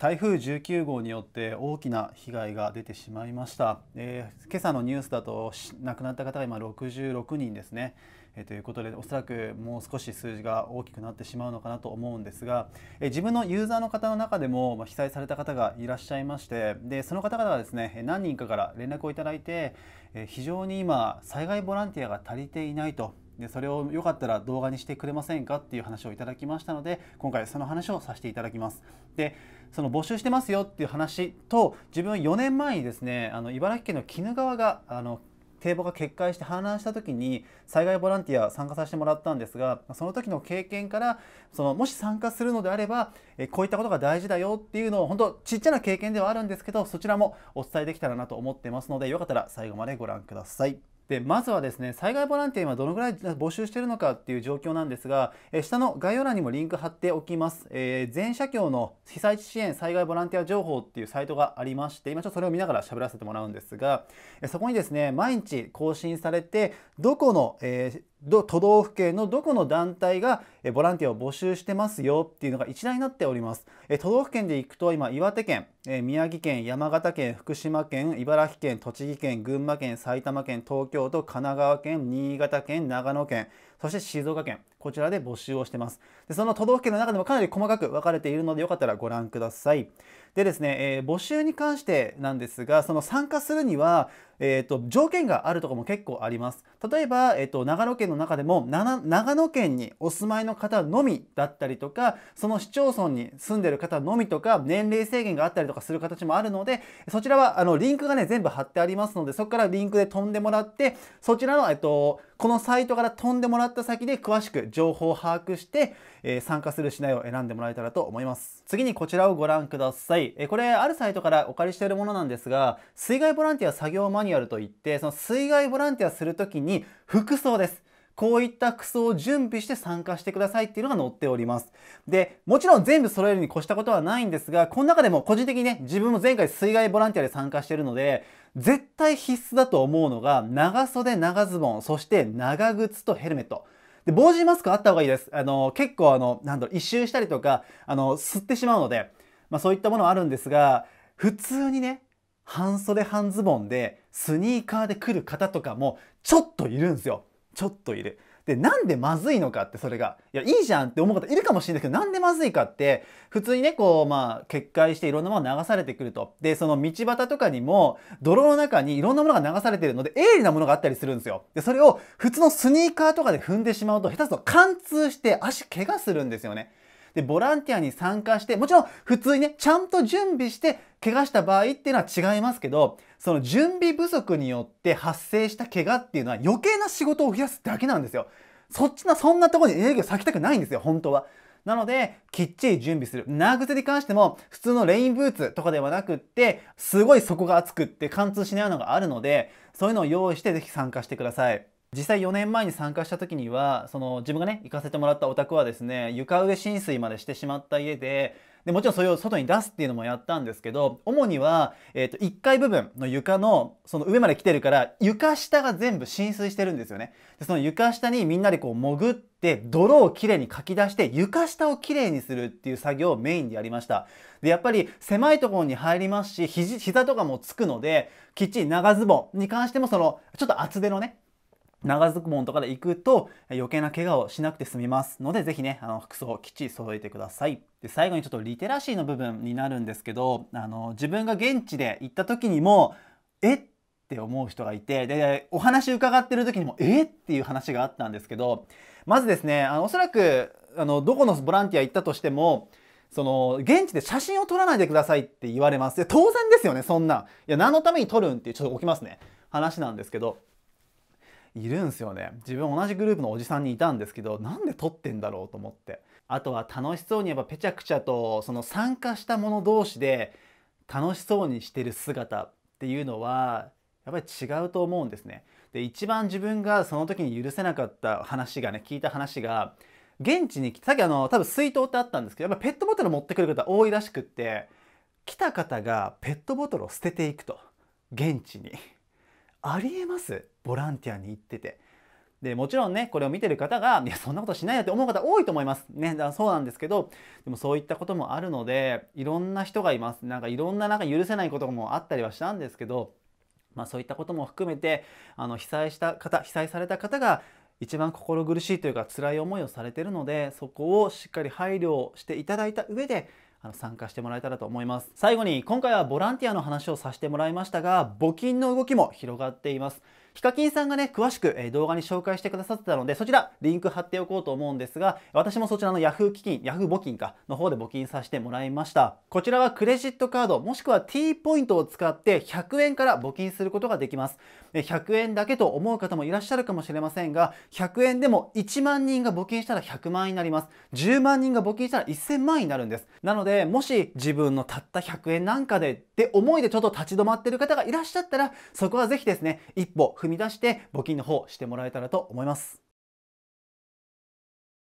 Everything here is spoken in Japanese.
台風19号によって大きな被害が出てしまいました、えー、今朝のニュースだと亡くなった方が今66人ですね、えー、ということでおそらくもう少し数字が大きくなってしまうのかなと思うんですが、えー、自分のユーザーの方の中でも、まあ、被災された方がいらっしゃいましてでその方々はですね何人かから連絡をいただいて、え非常に今災害ボランティアが足りていないとでそれをよかったら動画にしてくれませんかっていう話をいただきましたので今回その話をさせていただきます。でその募集してますよっていう話と自分は4年前にですねあの茨城県の鬼怒川があの堤防が決壊して氾濫した時に災害ボランティア参加させてもらったんですがその時の経験からそのもし参加するのであればえこういったことが大事だよっていうのを本当ちっちゃな経験ではあるんですけどそちらもお伝えできたらなと思ってますのでよかったら最後までご覧ください。でまずはですね災害ボランティア今どのぐらい募集しているのかっていう状況なんですが、え下の概要欄にもリンク貼っておきます、えー、全社協の被災地支援災害ボランティア情報っていうサイトがありまして今ちょっとそれを見ながら喋らせてもらうんですが、えそこにですね毎日更新されてどこの、えど都道府県のどこの団体がボランティアを募集してますよっていうのが一覧になっております。都道府県で行くと今岩手県、宮城県、山形県、福島県、茨城県、栃木県、群馬県、埼玉県、東京都、神奈川県、新潟県、長野県、そして静岡県、こちらで募集をしてます。でその都道府県の中でもかなり細かく分かれているので、よかったらご覧ください。でですね、えー、募集に関してなんですが、その参加するには、えーと、条件があるとこも結構あります。例えば、えーと、と長野県の中でも長野県にお住まいの方のみだったりとか、その市町村に住んでる方のみとか、年齢制限があったりとかする形もあるので、そちらはあのリンクがね、全部貼ってありますので、そこからリンクで飛んでもらって、そちらの、えっ、ー、と、このサイトから飛んでもらった先で詳しく情報を把握して、えー、参加するしないを選んでもらえたらと思います。次にこちらをご覧ください。えー、これ、あるサイトからお借りしているものなんですが、水害ボランティア作業マニュアルといって、その水害ボランティアするときに服装です。こういった服装を準備して参加してくださいっていうのが載っております。で、もちろん全部揃えるに越したことはないんですが、この中でも個人的にね、自分も前回水害ボランティアで参加してるので、絶対必須だと思うのが、長袖、長ズボン、そして長靴とヘルメット。で、防塵マスクあった方がいいです。あの、結構あの、なんだろう、一周したりとか、あの、吸ってしまうので、まあそういったものはあるんですが、普通にね、半袖半ズボンでスニーカーで来る方とかもちょっといるんですよ。ちょっといる。で、なんでまずいのかって、それが。いや、いいじゃんって思う方いるかもしれないけど、なんでまずいかって、普通にね、こう、まあ、決壊していろんなものが流されてくると。で、その道端とかにも、泥の中にいろんなものが流されてるので、鋭利なものがあったりするんですよ。で、それを普通のスニーカーとかで踏んでしまうと、下手すと貫通して足怪我するんですよね。で、ボランティアに参加して、もちろん普通にね、ちゃんと準備して、怪我した場合っていうのは違いますけど、その準備不足によって発生した怪我っていうのは余計な仕事を増やすだけなんですよ。そっちの、そんなとこに営業避けたくないんですよ、本当は。なので、きっちり準備する。長靴に関しても、普通のレインブーツとかではなくって、すごい底が厚くって貫通しないのがあるので、そういうのを用意してぜひ参加してください。実際4年前に参加した時にはその自分がね行かせてもらったお宅はですね床上浸水までしてしまった家ででもちろんそれを外に出すっていうのもやったんですけど主には、えー、と1階部分の床のその上まで来てるから床下が全部浸水してるんですよねでその床下にみんなでこう潜って泥をきれいにかき出して床下をきれいにするっていう作業をメインでやりましたでやっぱり狭いところに入りますし肘膝とかもつくのできっちり長ズボンに関してもそのちょっと厚手のね長ズボンとかで行くと余計な怪我をしなくて済みますので是非ねあの服装をきっちり揃えてくださいで最後にちょっとリテラシーの部分になるんですけどあの自分が現地で行った時にもえって思う人がいてでお話伺ってる時にもえっていう話があったんですけどまずですねあのおそらくあのどこのボランティア行ったとしてもその現地で写真を撮らないでくださいって言われます当然ですよねそんないや何のために撮るんってちょっと起きますね話なんですけどいるんすよね自分同じグループのおじさんにいたんですけどなんで撮ってんだろうと思ってあとは楽しそうにやっぱペチャクチャとその参加した者同士で楽しそうにしてる姿っていうのはやっぱり違うと思うんですねで一番自分がその時に許せなかった話がね聞いた話が現地にさっきあの多分水筒ってあったんですけどやっぱペットボトル持ってくる方多いらしくって来た方がペットボトルを捨てていくと現地に。ありえますボランティアに行ってて。でもちろんねこれを見てる方がいやそんなことしないよって思う方多いと思いますねだからそうなんですけどでもそういったこともあるのでいろんな人がいますなんかいろんななんか許せないこともあったりはしたんですけど、まあ、そういったことも含めてあの被災した方被災された方が一番心苦しいというか辛い思いをされてるのでそこをしっかり配慮していただいた上であの参加してもらえたらと思います最後に今回はボランティアの話をさせてもらいましたが募金の動きも広がっていますヒカキンさんがね、詳しく、動画に紹介してくださってたので、そちらリンク貼っておこうと思うんですが、私もそちらの Yahoo 基金、Yahoo 募金か、の方で募金させてもらいました。こちらはクレジットカード、もしくは T ポイントを使って100円から募金することができます。100円だけと思う方もいらっしゃるかもしれませんが、100円でも1万人が募金したら100万円になります。10万人が募金したら1000万円になるんです。なので、もし自分のたった100円なんかでって思いでちょっと立ち止まってる方がいらっしゃったら、そこはぜひですね、一歩踏みみ出して募金の方してもらえたらと思います。